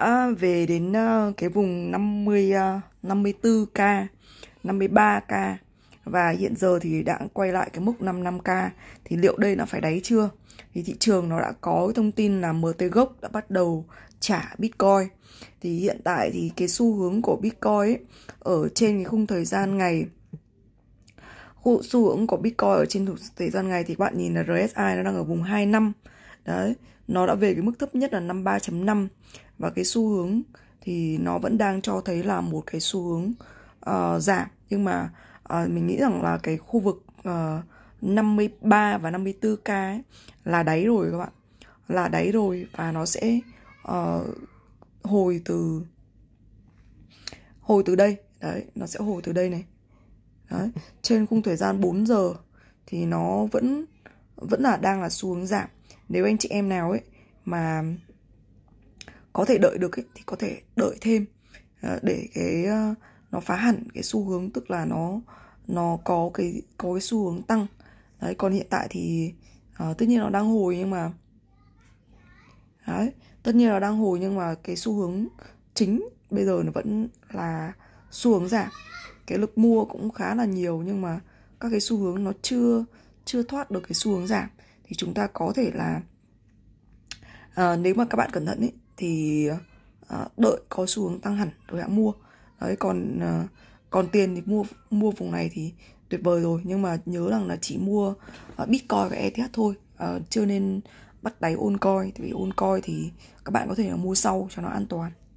à, về đến uh, cái vùng 50 uh, 54k 53k và hiện giờ thì đã quay lại cái mức 55k thì liệu đây là phải đáy chưa thì thị trường nó đã có thông tin là MT gốc đã bắt đầu trả Bitcoin thì hiện tại thì cái xu hướng của Bitcoin ấy, ở trên cái khung thời gian ngày khu xu hướng của Bitcoin ở trên thời gian ngày thì bạn nhìn là RSI nó đang ở vùng 2 năm đấy nó đã về cái mức thấp nhất là 53.5 và cái xu hướng thì nó vẫn đang cho thấy là một cái xu hướng uh, giảm nhưng mà uh, mình nghĩ rằng là cái khu vực uh, ờ, 53 và 54k ấy, là đáy rồi các bạn là đáy rồi và nó sẽ uh, hồi từ hồi từ đây đấy nó sẽ hồi từ đây này đấy trên khung thời gian 4 giờ thì nó vẫn vẫn là đang là xu hướng giảm nếu anh chị em nào ấy mà có thể đợi được ấy, thì có thể đợi thêm à, để cái à, nó phá hẳn cái xu hướng tức là nó nó có cái có cái xu hướng tăng đấy còn hiện tại thì à, tất nhiên nó đang hồi nhưng mà đấy tất nhiên là đang hồi nhưng mà cái xu hướng chính bây giờ nó vẫn là xu hướng giảm cái lực mua cũng khá là nhiều nhưng mà các cái xu hướng nó chưa chưa thoát được cái xu hướng giảm thì chúng ta có thể là à, nếu mà các bạn cẩn thận ấy thì ờ, đợi có xu hướng tăng hẳn rồi đã mua đấy còn ờ, còn tiền thì mua mua vùng này thì tuyệt vời rồi nhưng mà nhớ rằng là chỉ mua ờ, bitcoin và eth thôi chưa nên bắt đáy ôn coi vì ôn coi thì các bạn có thể là mua sau cho nó an toàn